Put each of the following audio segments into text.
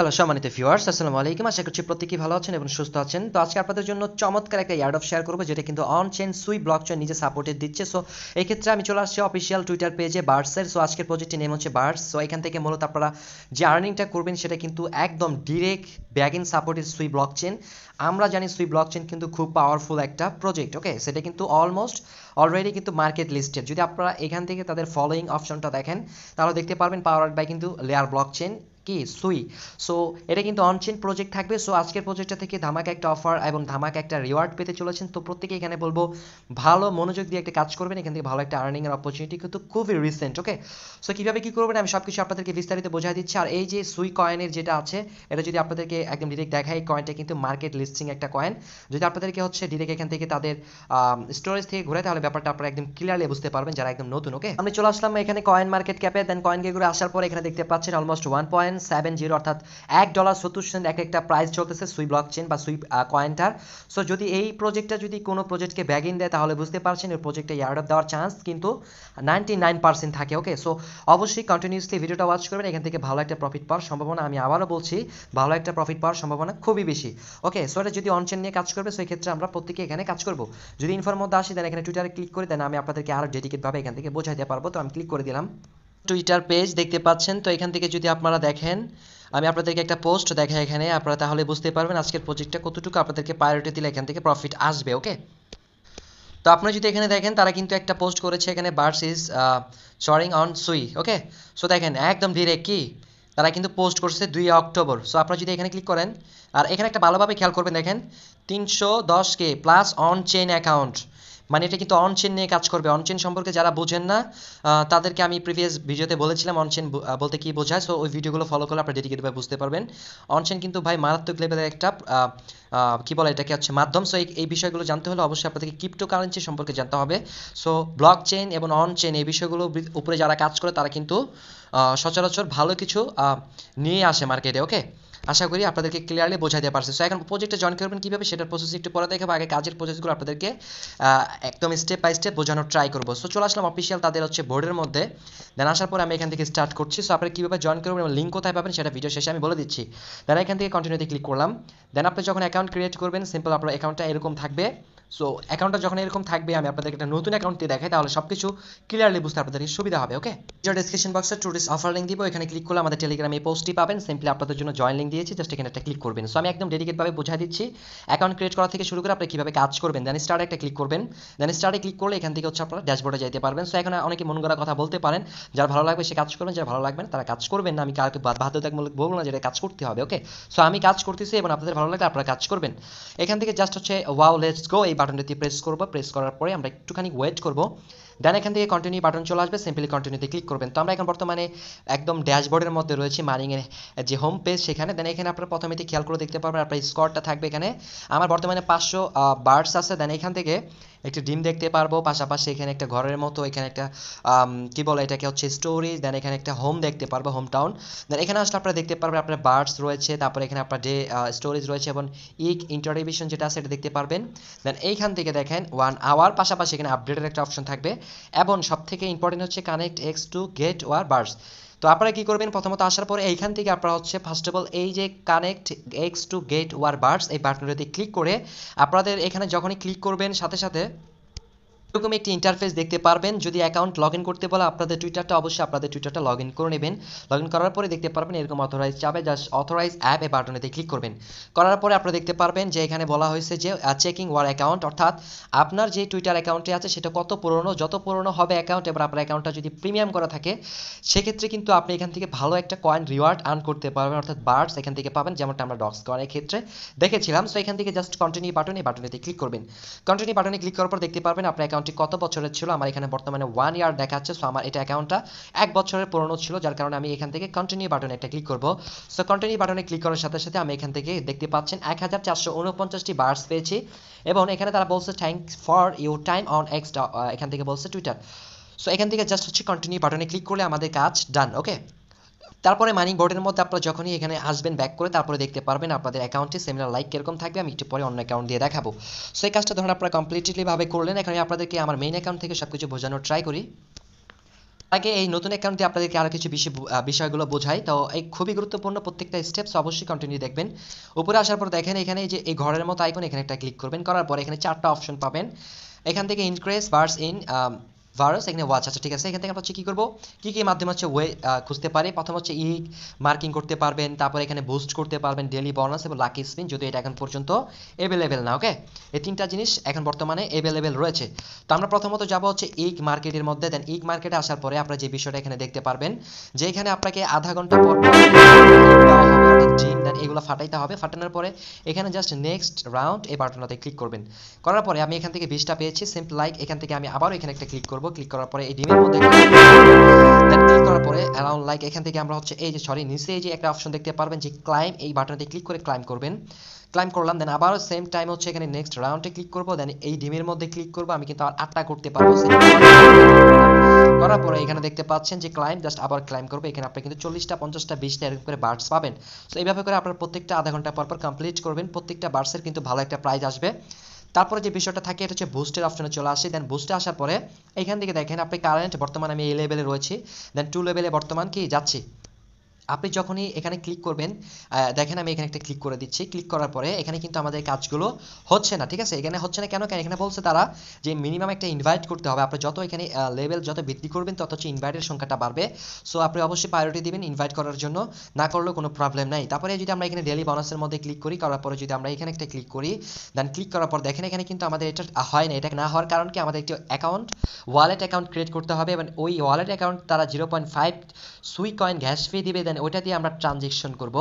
hello সম্মানিত viewers আসসালামু আলাইকুম আশা করছি প্রত্যেকেই ভালো আছেন এবং সুস্থ আছেন তো আজকে আপনাদের জন্য চমৎকার একটা ইয়ার্ড অফ শেয়ার করবো যেটা কিন্তু on chain Sui blockchain নিজে সাপোর্টে দিচ্ছে সো এই ক্ষেত্রে আমি চলে আসছি অফিসিয়াল টুইটার পেজে বার্সের সো আজকের প্রজেক্টের নেম হচ্ছে বার্স সো এখান থেকে মূলত আপনারা যে আর্নিংটা করবেন সেটা কিন্তু একদম ডিরেক্ট ব্যাগ ইন সাপোর্টেড সুই ব্লক চেন আমরা জানি সুই ব্লক চেন কিন্তু খুব পাওয়ারফুল একটা প্রজেক্ট ওকে সেটা কিন্তু অলমোস্ট অলরেডি কিন্তু মার্কেট লিস্টেড যদি আপনারা এখান থেকে তাদের ফলোয়িং অপশনটা দেখেন তাহলে দেখতে পারবেন পাওয়ার বাই কিন্তু লেয়ার ব্লক চেন কি সুই সো এটা কিন্তু অনচেন প্রজেক্ট থাকবে সো আজকের প্রজেক্টটা থেকে ধামাক একটা অফার এবং ধামাকা একটা রিওয়ার্ড পেতে চলেছেন তো প্রত্যেকে এখানে বলবো ভালো মনোযোগ দিয়ে একটা কাজ করবেন এখান থেকে ভালো একটা এর অপরচুনিটি কিন্তু খুবই রিসেন্ট ওকে সো কিভাবে কি করবেন আমি সবকিছু আপনাদেরকে বিস্তারিত বোঝাই দিচ্ছি আর এই যে সুই কয়েনের যেটা আছে এটা যদি আপনাদেরকে একদম ডিরেক্ট দেখাই কয়েনটা কিন্তু মার্কেট লিস্টিং একটা কয়েন যদি আপনাদেরকে হচ্ছে ডিরেক্ট এখান থেকে তাদের স্টোরেজ থেকে ঘুরে তাহলে ব্যাপারটা আপনারা একদম ক্লিয়ারলি বুঝতে পারবেন যারা একদম নতুন ওকে আমি চলে আসলাম এখানে কয়েন মার্কেট ক্যাপে দেন কয়েন ঘুরে আসার পর এখানে দেখতে পাচ্ছেন almost one point seven zero অর্থাৎ এক ডলার সত্তর সেন্ট এক একটা প্রাইস চলতেছে সুই ব্লক চেন বা সুই কয়েনটার সো যদি এই প্রজেক্টটা যদি কোনো প্রজেক্টকে ব্যাগিন দেয় তাহলে বুঝতে পারছেন এই প্রজেক্টে ইয়ার্ড অফ দেওয়ার চান্স কিন্তু ninety nine percent okay so সো অবশ্যই কন্টিনিউসলি ভিডিওটা ওয়াচ করবেন এখান থেকে ভালো একটা প্রফিট পাওয়ার সম্ভাবনা আমি আবারও বলছি ভালো একটা প্রফিট পাওয়ার সম্ভাবনা খুবই বেশি ওকে সো এটা যদি অনচেন নিয়ে কাজ করবে সেই ক্ষেত্রে আমরা প্রত্যেকে এখানে কাজ করব যদি ইনফর মধ্যে আসি দেন এখানে টুইটারে ক্লিক করে দেন আমি আপনাদেরকে আরও ডেডিকেটভাবে এখান থেকে বোঝাইতে পারবো তো আমি ক্লিক করে দিলাম টুইটার পেজ দেখতে পাচ্ছেন তো এখান থেকে যদি আপনারা দেখেন আমি আপনাদেরকে একটা পোস্ট দেখাই এখানে আপনারা তাহলে বুঝতে পারবেন আজকের প্রজেক্টটা কতটুকু আপনাদেরকে প্রায়োরিটি দিলে এখান থেকে প্রফিট আসবে ওকে তো আপনারা যদি এখানে দেখেন তারা কিন্তু একটা পোস্ট করেছে এখানে বার্স ইজ শরিং অন সুই ওকে সো দেখেন একদম ধীরে কি তারা কিন্তু পোস্ট করছে দুই অক্টোবর সো আপনারা যদি এখানে ক্লিক করেন আর এখানে একটা ভালোভাবে খেয়াল করবেন দেখেন তিনশো দশ K plus on chain account মানে এটা কিন্তু অনচেন নিয়ে কাজ করবে অনচেন সম্পর্কে যারা বোঝেন না তাদেরকে আমি প্রিভিয়াস ভিডিওতে বলেছিলাম অনচেন বলতে কি বোঝায় সো ওই ভিডিওগুলো ফলো করলে আপনারা ডেডিকেটভাবে বুঝতে পারবেন অনচেন কিন্তু ভাই মারাত্মক লেভেলের একটা কি বলে এটাকে হচ্ছে মাধ্যম সো এই বিষয়গুলো জানতে হলে অবশ্যই আপনাদেরকে ক্রিপ্টো কারেন্সি সম্পর্কে জানতে হবে সো ব্লক চেন এবং অনচেন এই বিষয়গুলো উপরে যারা কাজ করে তারা কিন্তু সচরাচর ভালো কিছু নিয়ে আসে মার্কেটে ওকে আশা করি আপনাদেরকে ক্লিয়ারলি বোঝাতে পারছে সো এখন প্রজেক্টে জয়েন করবেন কীভাবে সেটার প্রসেস একটু পরে দেখাবো আগে কাজের প্রসেসগুলো আপনাদেরকে একদম স্টেপ বাই স্টেপ বোঝানোর ট্রাই করবো সো চলে আসলাম অফিসিয়াল তাদের হচ্ছে বোর্ডের মধ্যে দেন আসার পরে আমি এখান থেকে স্টার্ট করছি সো আপনারা কীভাবে জয়েন করবেন এবং লিঙ্ক কোথায় পাবেন সেটা ভিডিও শেষে আমি বলে দিচ্ছি দেন এখান থেকে কন্টিনিউতে ক্লিক করলাম দেন আপনি যখন অ্যাকাউন্ট ক্রিয়েট করবেন সিম্পল আপনার অ্যাকাউন্টটা এরকম থাকবে সো অ্যাকাউন্টটা যখন এরকম থাকবে আমি আপনাদেরকে একটা নতুন অ্যাকাউন্ট দিয়ে দেখাই তাহলে সব কিছু ক্লিয়ারলি বুঝতে আপনাদের সুবিধা হবে ওকে যে ডিসক্রিপশন বক্সে টুরিস্ট অফার লিঙ্ক দিব এখানে ক্লিক করলে আমাদের টেলিগ্রামে এই পোস্টটি পাবেন সিম্পলি আপনাদের জন্য জয়েন লিঙ্ক দিয়েছি জাস্ট এখানে একটা ক্লিক করবেন সো আমি একদম ডেডিকেটভাবে বোঝাই দিচ্ছি অ্যাকাউন্ট ক্রিয়েট করা থেকে শুরু করে আপনি কীভাবে কাজ করবেন দেন স্টার্ট একটা ক্লিক করবেন দেন স্টার্টে ক্লিক করলে এখান থেকে হচ্ছে আপনারা ড্যাশবোর্ডে যাইতে পারবেন সো এখানে অনেকে মন করা কথা বলতে পারেন যার ভালো লাগবে সে কাজ করবেন যার ভালো লাগবে না তারা কাজ করবেন না আমি কাউকে বাধ্যতামূলক বলবো না যেটা কাজ করতে হবে ওকে সো আমি কাজ করতেছি এবং আপনাদের ভালো লাগলে আপনারা কাজ করবেন এখান থেকে জাস্ট হচ্ছে ওয়াও লেটস গো এই বাটনটিতে প্রেস করব প্রেস করার পরে আমরা একটুখানি ওয়েট করব দেন এখান থেকে কন্টিনিউ বাটন চলে আসবে সিম্পলি কন্টিনিউতে ক্লিক করবেন তো আমরা এখন বর্তমানে একদম ড্যাশবোর্ডের মধ্যে রয়েছে মাইনিংয়ের যে হোম পেজ সেখানে দেন এখানে আপনার প্রথমেতে খেয়াল করে দেখতে পারবেন আপনার স্কোরটা থাকবে এখানে আমার বর্তমানে পাঁচশো বার্ডস আছে দেন এখান থেকে একটি ডিম দেখতে পারবো পাশাপাশি এখানে একটা ঘরের মতো এখানে একটা কি বলে এটাকে হচ্ছে স্টোরি দেন এখানে একটা হোম দেখতে পারবো হোম টাউন দেন এখানে আসলে আপনারা দেখতে পারবেন আপনার বার্ডস রয়েছে তারপরে এখানে আপনার ডে স্টোরেজ রয়েছে এবং ইক ইন্টারডিভিশন যেটা আছে সেটা দেখতে পারবেন দেন এইখান থেকে দেখেন ওয়ান আওয়ার পাশাপাশি এখানে আপডেটের একটা অপশন থাকবে এবং সবথেকে ইম্পর্টেন্ট হচ্ছে connect X to get war bars তো আপনারা কী করবেন প্রথমত আসার পরে এইখান থেকে আপনারা হচ্ছে ফার্স্ট অফ অল এই যে connect X to get war bars এই বাটনটাতে ক্লিক করে আপনাদের এখানে যখনই ক্লিক করবেন সাথে সাথে এরকম একটি ইন্টারফেস দেখতে পারবেন যদি অ্যাকাউন্ট লগ করতে বলে আপনাদের টুইটারটা অবশ্যই আপনাদের টুইটারটা লগ করে নেবেন লগ করার পরে দেখতে পারবেন এরকম অথরাইজ চাবে জাস্ট অথরাইজ অ্যাপ এ বাটনেতে ক্লিক করবেন করার পরে আপনারা দেখতে পারবেন যে এখানে বলা হয়েছে যে চেকিং ওয়ার অ্যাকাউন্ট অর্থাৎ আপনার যে টুইটার অ্যাকাউন্টটি আছে সেটা কত পুরনো যত পুরনো হবে অ্যাকাউন্ট এবার আপনার অ্যাকাউন্টটা যদি প্রিমিয়াম করা থাকে সেক্ষেত্রে কিন্তু আপনি এখান থেকে ভালো একটা কয়েন রিওয়ার্ড আর্ন করতে পারবেন অর্থাৎ বার্ডস এখান থেকে পাবেন যেমনটা আমরা ডক্স কয়েনের ক্ষেত্রে দেখেছিলাম সো এখান থেকে জাস্ট কন্টিনিউ বাটনে বাটনেতে ক্লিক করবেন কন্টিনিউ বাটনে ক্লিক করার পর দেখতে পারবেন আপনার অ্যাকাউন্টটি কত বছরের ছিল আমার এখানে বর্তমানে ওয়ান ইয়ার দেখাচ্ছে সো আমার এটা অ্যাকাউন্টটা এক বছরের পুরনো ছিল যার কারণে আমি এখান থেকে কন্টিনিউ বাটনে একটা ক্লিক করব সো কন্টিনিউ বাটনে ক্লিক করার সাথে সাথে আমি এখান থেকে দেখতে পাচ্ছেন এক হাজার চারশো উনপঞ্চাশটি বার্স পেয়েছি এবং এখানে তারা বলছে thanks for your time on X এখান থেকে বলছে টুইটার সো এখান থেকে জাস্ট হচ্ছে কন্টিনিউ বাটনে ক্লিক করলে আমাদের কাজ ডান ওকে তারপরে মানি বোর্ডের মধ্যে আপনারা যখনই এখানে আসবেন ব্যাক করে তারপরে দেখতে পারবেন আপনাদের অ্যাকাউন্টে সেমিনার লাইক কীরকম থাকবে আমি একটু পরে অন্য অ্যাকাউন্ট দিয়ে দেখাবো সো এই কাজটা ধরুন আপনারা কমপ্লিটলিভাবে করলেন এখানে আপনাদেরকে আমার মেইন অ্যাকাউন্ট থেকে সব কিছু বোঝানোর ট্রাই করি আগে এই নতুন অ্যাকাউন্টে আপনাদেরকে আরও কিছু বিষয়গুলো বোঝাই তো এই খুবই গুরুত্বপূর্ণ প্রত্যেকটা স্টেপস অবশ্যই কন্টিনিউ দেখবেন উপরে আসার পর দেখেন এখানে যে এই ঘরের মতো আইকন এখানে একটা ক্লিক করবেন করার পর এখানে চারটা অপশন পাবেন এখান থেকে ইনক্রেস বার্স ইন ভাইরাস এখানে ওয়াচ আছে ঠিক আছে এখান থেকে আমরা হচ্ছে কী করবো কী কী মাধ্যমে হচ্ছে ওয়ে খুঁজতে পারি প্রথম হচ্ছে ই মার্কিং করতে পারবেন তারপরে এখানে বুস্ট করতে পারবেন ডেলি বোনাস এবং লাকি স্পিন যদি এটা এখন পর্যন্ত অ্যাভেলেবেল না ওকে এই তিনটা জিনিস এখন বর্তমানে অ্যাভেলেবেল রয়েছে তো আমরা প্রথমত যাবো হচ্ছে ইক মার্কেটের মধ্যে দেন ইক মার্কেটে আসার পরে আপনারা যে বিষয়টা এখানে দেখতে পারবেন যে এখানে আপনাকে আধা ঘন্টা পর ফাটাইতে হবে ফাটানোর পরে এখানে জাস্ট নেক্সট রাউন্ড এই বাটনটাতে ক্লিক করবেন করার পরে আমি এখান থেকে বিশটা পেয়েছি সেম লাইক এখান থেকে আমি আবারও এখানে একটা ক্লিক করব ক্লিক করার পরে এই ডিমের মধ্যে ক্লিক করার পরে লাইক এখান থেকে আমরা হচ্ছে এই যে সরি নিচে যে একটা অপশন দেখতে পারবেন যে ক্লাইম এই বাটনতে ক্লিক করে ক্লাইম করবেন ক্লাইম করলাম দেন আবারও সেম টাইম হচ্ছে এখানে নেক্সট রাউন্ডে ক্লিক করবো দেন এই ডিমের মধ্যে ক্লিক করবো আমি কিন্তু আর আটটা করতে পারবো তারপরে এখানে দেখতে পাচ্ছেন যে ক্লাইম জাস্ট আবার ক্লাইম করবে এখানে আপনি কিন্তু চল্লিশটা পঞ্চাশটা বিশটা এরকম করে বার্ডস পাবেন সো এইভাবে করে আপনার প্রত্যেকটা আধা ঘন্টা পরপর কমপ্লিট করবেন প্রত্যেকটা বার্ডসের কিন্তু ভালো একটা প্রাইজ আসবে তারপরে যে বিষয়টা থাকে এটা হচ্ছে বুস্টের অপশনে চলে আসে দেন বুস্টে আসার পরে এখান থেকে দেখেন আপনি কারেন্ট বর্তমান আমি এই লেভেলে রয়েছি দেন টু লেভেলে বর্তমান কি যাচ্ছি আপনি যখনই এখানে ক্লিক করবেন দেখেন আমি এখানে একটা ক্লিক করে দিচ্ছি ক্লিক করার পরে এখানে কিন্তু আমাদের কাজগুলো হচ্ছে না ঠিক আছে এখানে হচ্ছে না কেন কেন এখানে বলছে তারা যে মিনিমাম একটা ইনভাইট করতে হবে আপনি যত এখানে লেভেল যত বৃদ্ধি করবেন তত হচ্ছে ইনভাইটের সংখ্যাটা বাড়বে সো আপনি অবশ্যই প্রায়োরিটি দিবেন ইনভাইট করার জন্য না করলেও কোনো প্রবলেম নাই তারপরে যদি আমরা এখানে ডেলি বোনাসের মধ্যে ক্লিক করি করার পরে যদি আমরা এখানে একটা ক্লিক করি দেন ক্লিক করার পর দেখেন এখানে কিন্তু আমাদের এটা হয় না এটা না হওয়ার কারণ কি আমাদের একটি অ্যাকাউন্ট ওয়ালেট অ্যাকাউন্ট ক্রিয়েট করতে হবে এবং ওই ওয়ালেট অ্যাকাউন্ট তারা zero point five Sui coin gas fee দিবে দেন ওইটা দিয়ে আমরা ট্রানজেকশন করব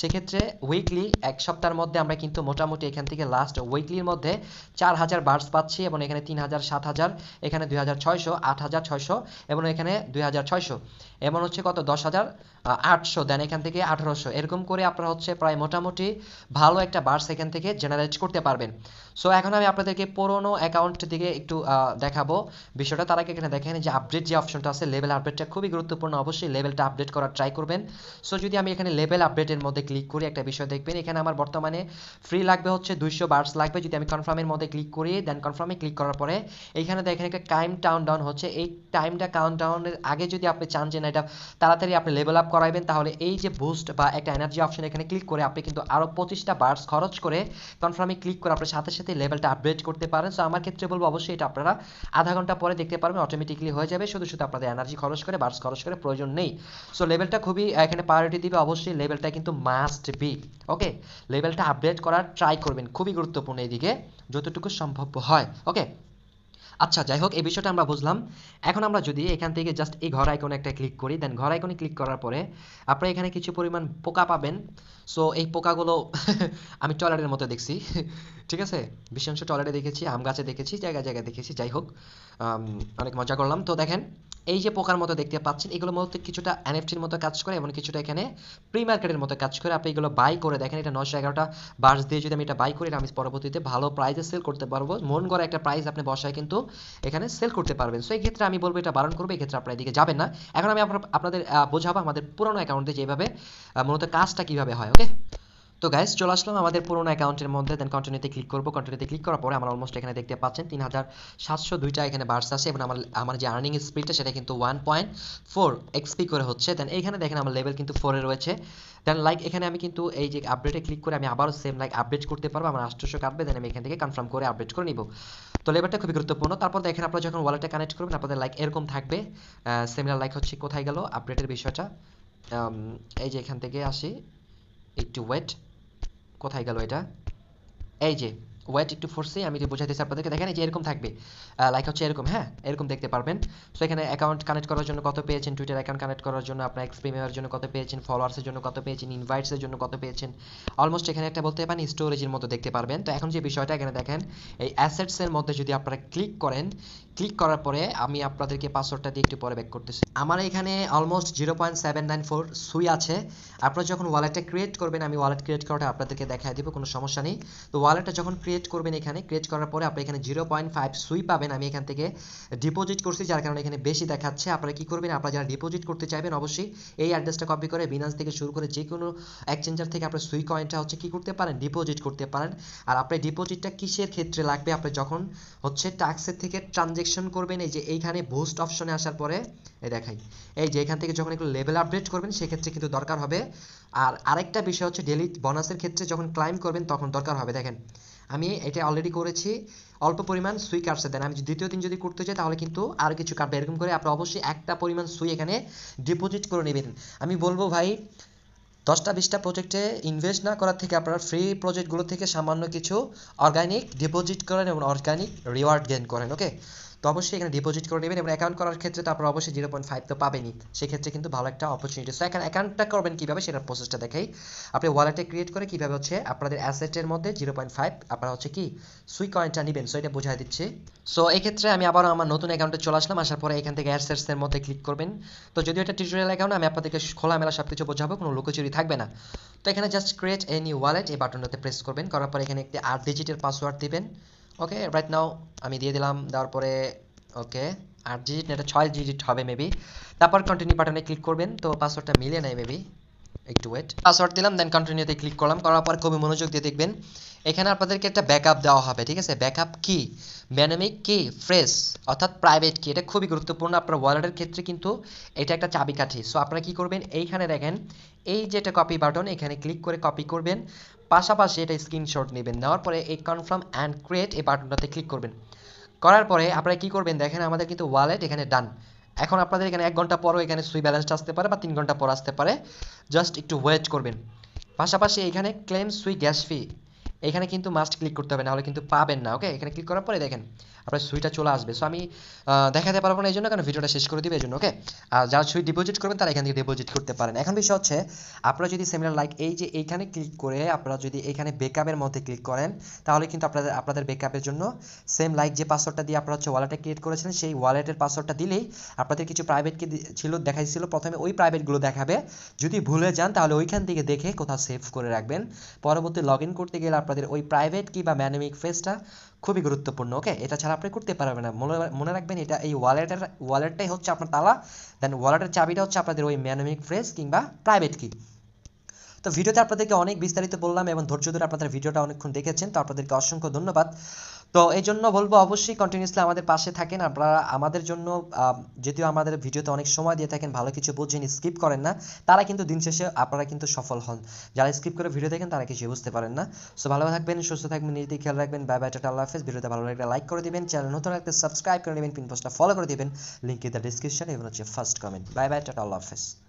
সেক্ষেত্রে উইকলি এক সপ্তাহের মধ্যে আমরা কিন্তু মোটামুটি এখান থেকে লাস্ট উইকলির মধ্যে চার হাজার বার্স পাচ্ছি এবং এখানে তিন হাজার সাত হাজার এখানে দুই হাজার ছয়শো আট হাজার ছয়শো এবং এখানে দুই হাজার ছয়শো এমন হচ্ছে কত দশ হাজার আটশো দেন এখান থেকে আঠারোশো এরকম করে আপনারা হচ্ছে প্রায় মোটামুটি ভালো একটা বার্স এখান থেকে জেনারেট করতে পারবেন সো এখন আমি আপনাদেরকে পুরোনো অ্যাকাউন্ট থেকে একটু দেখাবো বিষয়টা তার আগে এখানে দেখেন যে আপডেট যে অপশনটা আছে লেভেল আপডেটটা খুবই গুরুত্বপূর্ণ অবশ্যই লেভেলটা আপডেট করার ট্রাই করবেন সো যদি আমি এখানে লেভেল আপডেটের মধ্যে ক্লিক করি একটা বিষয় দেখবেন এখানে আমার বর্তমানে ফ্রি লাগবে হচ্ছে দুইশো বার্স লাগবে যদি আমি কনফার্মের মধ্যে ক্লিক করি দেন কনফার্মে ক্লিক করার পরে এখানে দেখেন একটা টাইম টাউন ডাউন হচ্ছে এই টাইমটা কাউন্ট ডাউনের আগে যদি আপনি চান যে না এটা তাড়াতাড়ি আপনি লেভেল আপ করাবেন তাহলে এই যে বুস্ট বা একটা এনার্জি অপশন এখানে ক্লিক করে আপনি কিন্তু আরও পঁচিশটা বার্স খরচ করে কনফার্মে ক্লিক করে আপনার সাথে সাথে লেভেলটা আপডেট করতে পারেন সো আমার ক্ষেত্রে বলবো অবশ্যই এটা আপনারা আধা ঘন্টা পরে দেখতে পারবেন অটোমেটিকলি হয়ে যাবে শুধু শুধু আপনাদের এনার্জি খরচ করে বার্স খরচ করে প্রয়োজন নেই সো লেভেলটা খুবই এখানে প্রায়োরিটি দিবে অবশ্যই লেভেলটা কিন্তু মাস্ট বি ওকে লেভেলটা আপডেট করার ট্রাই করবেন খুবই গুরুত্বপূর্ণ এদিকে যতটুকু সম্ভব হয় ওকে আচ্ছা যাই হোক এই বিষয়টা আমরা বুঝলাম এখন আমরা যদি এখান থেকে জাস্ট এই ঘর আইকনে একটা ক্লিক করি দেন ঘর আইকনে ক্লিক করার পরে আপনারা এখানে কিছু পরিমাণ পোকা পাবেন সো এই পোকাগুলো আমি টয়লেটের মতো দেখছি ঠিক আছে বিশেষ টয়লেটে দেখেছি আম গাছে দেখেছি জায়গায় জায়গায় দেখেছি যাই হোক অনেক মজা করলাম তো দেখেন এই যে পোকার মতো দেখতে পাচ্ছেন এগুলো মূলত কিছুটা এনএফটির মতো কাজ করে এবং কিছুটা এখানে প্রি মার্কেটের মতো কাজ করে আপনি এগুলো বাই করে দেখেন এটা নশো এগারোটা বার্স দিয়ে যদি আমি এটা বাই করি আমি পরবর্তীতে ভালো প্রাইসে সেল করতে পারবো মন করা একটা প্রাইস আপনি বসায় কিন্তু এখানে সেল করতে পারবেন সো এই ক্ষেত্রে আমি বলবো এটা বারণ করবো এক্ষেত্রে আপনার এদিকে যাবেন না এখন আমি আপনাদের বোঝাবো আমাদের পুরনো অ্যাকাউন্টে যেভাবে মূলত কাজটা কীভাবে হয় ওকে তো গাইস চলে আসলাম আমাদের পুরোনো অ্যাকাউন্টের মধ্যে দেন কন্টিনিউতে ক্লিক করবো কন্টিনিউতে ক্লিক করার পরে আমার অলমোস্ট এখানে দেখতে পাচ্ছেন তিন হাজার সাতশো দুইটা এখানে বার্স আছে এবং আমার আমার যে আর্নিং স্পিডটা সেটা কিন্তু ওয়ান পয়েন্ট ফোর এক্সপি করে হচ্ছে দেন এখানে দেখেন আমার লেভেল কিন্তু ফোরে রয়েছে দেন লাইক এখানে আমি কিন্তু এই যে আপডেটে ক্লিক করে আমি আবারও সেম লাইক আপডেট করতে পারবো আমার আষ্টশো কাটবে দেন আমি এখান থেকে কনফার্ম করে আপডেট করে নিব তো লেভেলটা খুবই গুরুত্বপূর্ণ তারপর দেখেন আপনারা যখন ওয়ালেটে কানেক্ট করবেন আপনাদের লাইক এরকম থাকবে সেমিলার লাইক হচ্ছে কোথায় গেল আপডেটের বিষয়টা এই যে এখান থেকে আসি একটু ওয়েট কোথায় গেল এটা এই যে ওয়েট একটু ফোর্সে আমি এটা বোঝাতেছি আপনাদেরকে দেখেন যে এরকম থাকবে লাইক হচ্ছে এরকম হ্যাঁ এরকম দেখতে পারবেন সো এখানে অ্যাকাউন্ট কানেক্ট করার জন্য কত পেয়েছেন টুইটার অ্যাকাউন্ট কানেক্ট করার জন্য আপনার এক্সপ্রিমের জন্য কত পেয়েছেন ফলোয়ার্সের জন্য কত পেয়েছেন ইনভাইটসের জন্য কত পেয়েছেন অলমোস্ট এখানে একটা বলতে পারেন স্টোরেজের মতো দেখতে পারবেন তো এখন যে বিষয়টা এখানে দেখেন এই অ্যাসেটসের মধ্যে যদি আপনারা ক্লিক করেন ক্লিক করার পরে আমি আপনাদেরকে পাসওয়ার্ডটা দিয়ে একটু পরে ব্যাক করতেছি আমার এখানে almost zero point seven nine four Sui আছে আপনারা যখন ওয়ালেটটা ক্রিয়েট করবেন আমি ওয়ালেট ক্রিয়েট করাটা আপনাদেরকে দেখায় দেবো কোনো সমস্যা নেই তো ওয়ালেটটা যখন ক্রিয়েট করবেন এখানে ক্রিয়েট করার পরে আপনি এখানে জিরো পয়েন্ট ফাইভ সুই পাবেন আমি এখান থেকে ডিপোজিট করছি যার কারণে এখানে বেশি দেখাচ্ছে আপনারা কী করবেন আপনারা যারা ডিপোজিট করতে চাইবেন অবশ্যই এই অ্যাড্রেসটা কপি করে বিনান্স থেকে শুরু করে যে কোনো এক্সচেঞ্জার থেকে আপনার সুই কয়েনটা হচ্ছে কী করতে পারেন ডিপোজিট করতে পারেন আর আপনার ডিপোজিটটা কিসের ক্ষেত্রে লাগবে আপনি যখন হচ্ছে ট্যাক্সের থেকে ট্রানজেকশন সিলেকশন করবেন এই যে এইখানে বুস্ট অপশনে আসার পরে এই দেখাই এই যে এখান থেকে যখন একটু লেভেল আপডেট করবেন সেক্ষেত্রে কিন্তু দরকার হবে আর আরেকটা বিষয় হচ্ছে ডেলি বোনাসের ক্ষেত্রে যখন ক্লাইম করবেন তখন দরকার হবে দেখেন আমি এটা অলরেডি করেছি অল্প পরিমাণ সুই কাটছে দেন আমি দ্বিতীয় দিন যদি করতে চাই তাহলে কিন্তু আর কিছু কাটবে এরকম করে আপনি অবশ্যই একটা পরিমাণ সুই এখানে ডিপোজিট করে নেবেন আমি বলবো ভাই দশটা বিশটা প্রজেক্টে ইনভেস্ট না করার থেকে আপনারা ফ্রি প্রজেক্টগুলো থেকে সামান্য কিছু অর্গানিক ডিপোজিট করেন এবং অর্গানিক রিওয়ার্ড গেইন করেন ওকে তো অবশ্যই এখানে ডিপোজিট করে নেবেন এবং অ্যাকাউন্ট করার ক্ষেত্রে তো অবশ্যই জিরো পয়েন্ট ফাইভ তো পাবেনই সেক্ষেত্রে কিন্তু ভালো একটা অপরচুনিটি সো এখানে অ্যাকাউন্টটা করবেন কীভাবে সেটার প্রসেসটা দেখাই আপনি ওয়ালেটে ক্রিয়েট করে কীভাবে হচ্ছে আপনাদের অ্যাসেটের মধ্যে জিরো পয়েন্ট ফাইভ আপনারা হচ্ছে কি সুই কয়েনটা নেবেন সো এটা বোঝাই দিচ্ছি সো এক্ষেত্রে আমি আবার আমার নতুন অ্যাকাউন্টে চলে আসলাম আসার পরে এখান থেকে অ্যাসেটসের মধ্যে ক্লিক করবেন তো যদিও এটা টিউটোরিয়াল অ্যাকাউন্ট আমি আপনাদেরকে খোলামেলা সব কিছু বোঝাবো কোনো লুকোচুরি থাকবে না তো এখানে জাস্ট ক্রিয়েট এনি ওয়ালেট এই বাটনটাতে প্রেস করবেন করার পর এখানে একটি আট ডিজিটের পাসওয়ার্ড দিবেন ওকে রাইট নাও আমি দিয়ে দিলাম দেওয়ার পরে ওকে আট ডিজিট না এটা ছয় ডিজিট হবে মেবি তারপর কন্টিনিউ বাটনে ক্লিক করবেন তো পাসওয়ার্ডটা মিলে নেয় মেবি একটু ওয়েট পাসওয়ার্ড দিলাম দেন কন্টিনিউতে ক্লিক করলাম করার পর খুবই মনোযোগ দিয়ে দেখবেন এখানে আপনাদেরকে একটা ব্যাকআপ দেওয়া হবে ঠিক আছে ব্যাকআপ কি ব্যানামিক কি ফ্রেশ অর্থাৎ প্রাইভেট কি এটা খুবই গুরুত্বপূর্ণ আপনার ওয়ালেটের ক্ষেত্রে কিন্তু এটা একটা চাবিকাঠি সো আপনারা কি করবেন এইখানে দেখেন এই যে একটা কপি বাটন এখানে ক্লিক করে কপি করবেন পাশাপাশি এটা স্ক্রিনশট নেবেন নেওয়ার পরে এই কনফার্ম অ্যান্ড ক্রিয়েট এই বাটনটাতে ক্লিক করবেন করার পরে আপনারা কি করবেন দেখেন আমাদের কিন্তু ওয়ালেট এখানে ডান এখন আপনাদের এখানে এক ঘন্টা পরও এখানে সুই ব্যালেন্সটা আসতে পারে বা তিন ঘন্টা পর আসতে পারে জাস্ট একটু ওয়েট করবেন পাশাপাশি এখানে ক্লেম সুই গ্যাস ফি এখানে কিন্তু মাস্ট ক্লিক করতে হবে না হলে কিন্তু পাবেন না ওকে এখানে ক্লিক করার পরে দেখেন আপনার সুইটা চলে আসবে সো আমি দেখাতে পারবো না এই জন্য কারণ ভিডিওটা শেষ করে দিবে এই জন্য ওকে আর যারা সুই ডিপোজিট করবেন তারা এখান থেকে ডিপোজিট করতে পারেন এখন বিষয় হচ্ছে আপনারা যদি সেমিনার লাইক এই যে এইখানে ক্লিক করে আপনারা যদি এখানে বেকআপের মধ্যে ক্লিক করেন তাহলে কিন্তু আপনাদের আপনাদের বেকআপের জন্য সেম লাইক যে পাসওয়ার্ডটা দিয়ে আপনারা হচ্ছে ওয়ালেটে ক্রিয়েট করেছেন সেই ওয়ালেটের পাসওয়ার্ডটা দিলেই আপনাদের কিছু প্রাইভেট কি ছিল দেখাইছিল প্রথমে ওই প্রাইভেটগুলো দেখাবে যদি ভুলে যান তাহলে ওইখান থেকে দেখে কোথাও সেভ করে রাখবেন পরবর্তী লগ করতে গেলে আপনার আপনাদের ওই প্রাইভেট বা ম্যানমিক ফেসটা খুবই গুরুত্বপূর্ণ ওকে এটা ছাড়া আপনি করতে পারবেন না মনে রাখবেন এটা এই ওয়ালেটের ওয়ালেটটাই হচ্ছে আপনার তালা দেন ওয়ালেটের চাবিটা হচ্ছে আপনাদের ওই ম্যানমিক ফ্রেস কিংবা প্রাইভেট কি তো ভিডিওতে আপনাদেরকে অনেক বিস্তারিত বললাম এবং ধৈর্য ধরে আপনাদের ভিডিওটা অনেকক্ষণ দেখেছেন তো আপনাদেরকে অসংখ্য ধন্যবাদ তো এই জন্য বলবো অবশ্যই কন্টিনিউসলি আমাদের পাশে থাকেন আপনারা আমাদের জন্য যদিও আমাদের ভিডিওতে অনেক সময় দিয়ে থাকেন ভালো কিছু বুঝেন স্কিপ করেন না তারা কিন্তু দিন শেষে আপনারা কিন্তু সফল হন যারা স্কিপ করে ভিডিও দেখেন তারা কিছু বুঝতে পারেন না সো ভালো থাকবেন সুস্থ থাকবেন নিজেদের খেয়াল রাখবেন বাই বাই টাটা আল্লাহ হাফেজ ভিডিওতে ভালো লাগলে লাইক করে দিবেন চ্যানেল নতুন রাখতে সাবস্ক্রাইব করে নেবেন পিন টা ফলো করে দিবেন লিঙ্ক ইন দ্য ডিসক্রিপশন এবং হচ্ছে ফার্স্ট কমেন্ট বাই বাই টাটা আল্লাহ হাফেজ